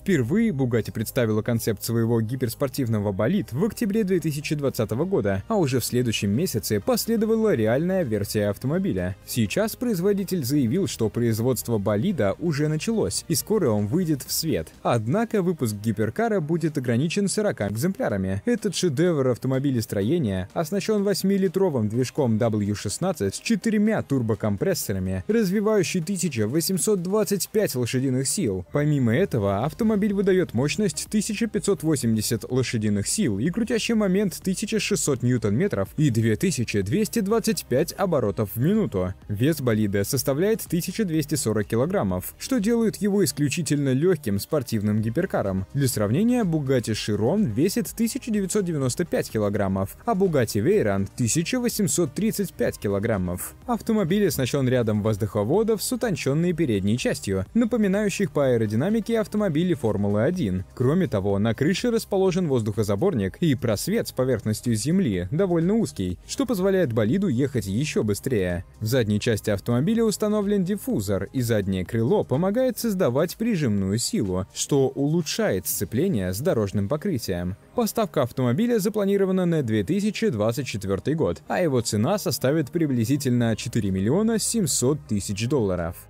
Впервые Bugatti представила концепт своего гиперспортивного болид в октябре 2020 года, а уже в следующем месяце последовала реальная версия автомобиля. Сейчас производитель заявил, что производство болида уже началось, и скоро он выйдет в свет. Однако выпуск гиперкара будет ограничен 40 экземплярами. Этот шедевр автомобилестроения оснащен 8-литровым движком W16 с четырьмя турбокомпрессорами, развивающий 1825 лошадиных сил. Помимо этого, автомобиль автомобиль выдает мощность 1580 лошадиных сил и крутящий момент 1600 ньютон-метров и 2225 оборотов в минуту. Вес болида составляет 1240 килограммов, что делает его исключительно легким спортивным гиперкаром. Для сравнения, Bugatti Chiron весит 1995 килограммов, а Bugatti Veyron 1835 килограммов. Автомобиль оснащен рядом воздуховодов с утонченной передней частью, напоминающих по аэродинамике автомобиль автомобиле Формулы-1. Кроме того, на крыше расположен воздухозаборник, и просвет с поверхностью земли довольно узкий, что позволяет болиду ехать еще быстрее. В задней части автомобиля установлен диффузор, и заднее крыло помогает создавать прижимную силу, что улучшает сцепление с дорожным покрытием. Поставка автомобиля запланирована на 2024 год, а его цена составит приблизительно 4 миллиона 700 тысяч долларов.